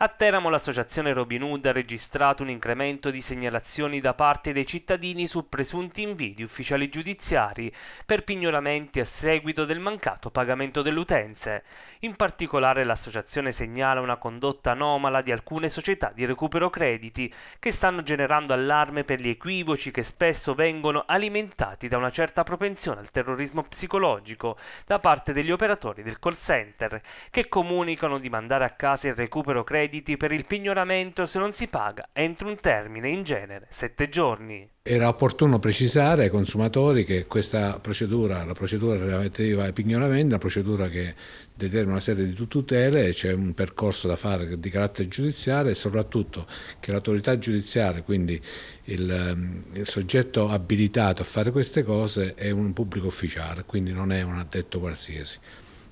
A Teramo l'associazione Robin Hood ha registrato un incremento di segnalazioni da parte dei cittadini su presunti invidi ufficiali giudiziari per pignoramenti a seguito del mancato pagamento delle utenze. In particolare l'associazione segnala una condotta anomala di alcune società di recupero crediti che stanno generando allarme per gli equivoci che spesso vengono alimentati da una certa propensione al terrorismo psicologico da parte degli operatori del call center che comunicano di mandare a casa il recupero crediti crediti per il pignoramento se non si paga entro un termine, in genere sette giorni. Era opportuno precisare ai consumatori che questa procedura, la procedura relativa ai pignoramenti, è una procedura che determina una serie di tutele, c'è cioè un percorso da fare di carattere giudiziario e soprattutto che l'autorità giudiziaria, quindi il, il soggetto abilitato a fare queste cose, è un pubblico ufficiale, quindi non è un addetto qualsiasi.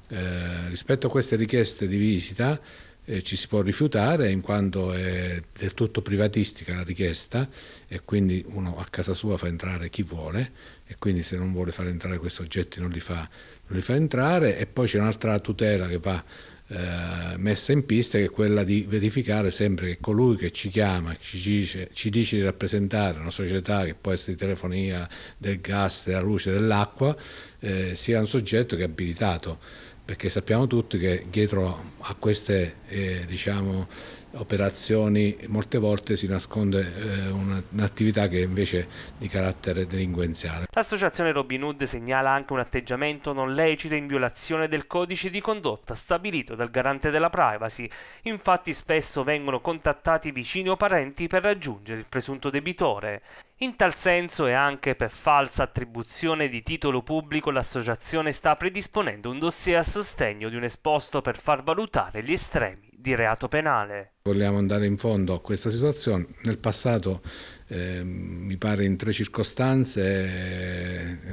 Eh, rispetto a queste richieste di visita eh, ci si può rifiutare in quanto è del tutto privatistica la richiesta e quindi uno a casa sua fa entrare chi vuole e quindi se non vuole far entrare questi oggetti non li fa, non li fa entrare e poi c'è un'altra tutela che va eh, messa in pista che è quella di verificare sempre che colui che ci chiama, ci dice, ci dice di rappresentare una società che può essere di telefonia, del gas, della luce, dell'acqua, eh, sia un soggetto che è abilitato perché sappiamo tutti che dietro a queste eh, diciamo, operazioni molte volte si nasconde eh, un'attività che invece è di carattere delinquenziale. L'associazione Robin Hood segnala anche un atteggiamento non lecito in violazione del codice di condotta stabilito dal garante della privacy. Infatti spesso vengono contattati vicini o parenti per raggiungere il presunto debitore. In tal senso e anche per falsa attribuzione di titolo pubblico l'associazione sta predisponendo un dossier a sostegno di un esposto per far valutare gli estremi di reato penale. Vogliamo andare in fondo a questa situazione. Nel passato, eh, mi pare in tre circostanze,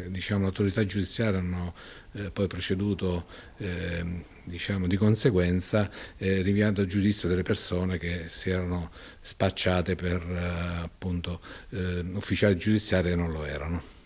eh, diciamo, l'autorità giudiziaria hanno eh, poi proceduto eh, diciamo, di conseguenza, eh, rinviando a giudizio delle persone che si erano spacciate per eh, appunto, ufficiali giudiziari e non lo erano.